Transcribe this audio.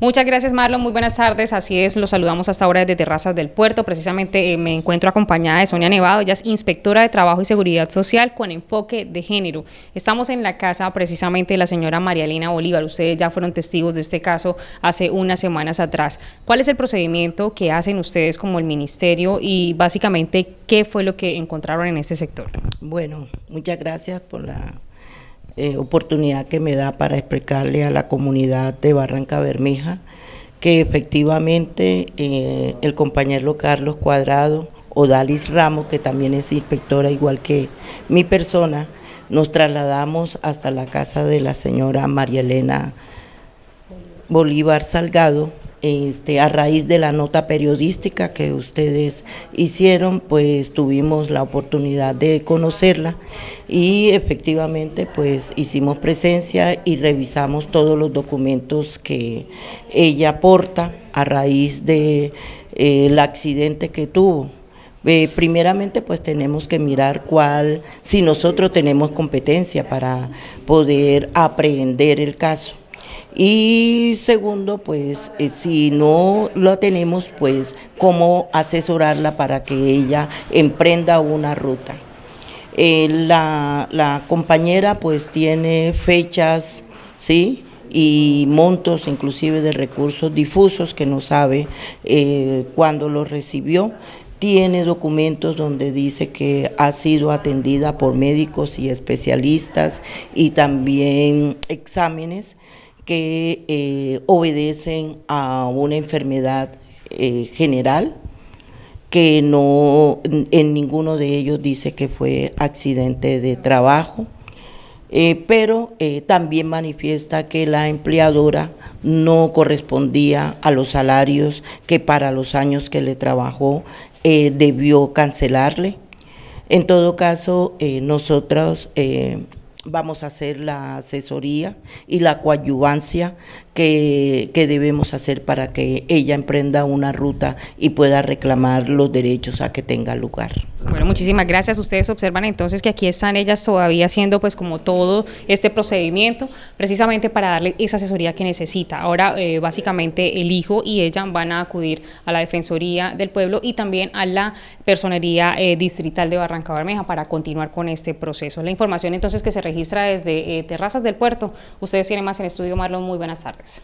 Muchas gracias, Marlon. Muy buenas tardes. Así es, los saludamos hasta ahora desde Terrazas del Puerto. Precisamente eh, me encuentro acompañada de Sonia Nevado. Ella es inspectora de Trabajo y Seguridad Social con enfoque de género. Estamos en la casa precisamente de la señora María Bolívar. Ustedes ya fueron testigos de este caso hace unas semanas atrás. ¿Cuál es el procedimiento que hacen ustedes como el ministerio y básicamente qué fue lo que encontraron en este sector? Bueno, muchas gracias por la eh, oportunidad que me da para explicarle a la comunidad de Barranca Bermeja que efectivamente eh, el compañero Carlos Cuadrado o Dalis Ramos, que también es inspectora igual que mi persona, nos trasladamos hasta la casa de la señora María Elena Bolívar Salgado, este, a raíz de la nota periodística que ustedes hicieron, pues tuvimos la oportunidad de conocerla y efectivamente pues hicimos presencia y revisamos todos los documentos que ella aporta a raíz del eh, accidente que tuvo. Eh, primeramente, pues tenemos que mirar cuál, si nosotros tenemos competencia para poder aprehender el caso. Y segundo, pues eh, si no lo tenemos, pues cómo asesorarla para que ella emprenda una ruta. Eh, la, compañera pues tiene fechas, ¿sí? y montos inclusive de recursos difusos que no sabe eh, cuándo los recibió. Tiene documentos donde dice que ha sido atendida por médicos y especialistas y también exámenes que eh, obedecen a una enfermedad eh, general, que no en ninguno de ellos dice que fue accidente de trabajo, eh, pero también manifiesta que la empleadora no correspondía a los salarios que para los años que le trabajó debió cancelarle. En todo caso, nosotros vamos a hacer la asesoría y la coadyuvancia que, que, debemos hacer para que ella emprenda una ruta y pueda reclamar los derechos a que tenga lugar. Bueno, muchísimas gracias. Ustedes observan entonces que aquí están ellas todavía haciendo pues como todo este procedimiento precisamente para darle esa asesoría que necesita. Ahora eh, básicamente el hijo y ella van a acudir a la Defensoría del Pueblo y también a la Personería eh, Distrital de Barranca Bermeja para continuar con este proceso. La información entonces que se registra desde eh, Terrazas del Puerto. Ustedes tienen más en estudio, Marlon. Muy buenas tardes.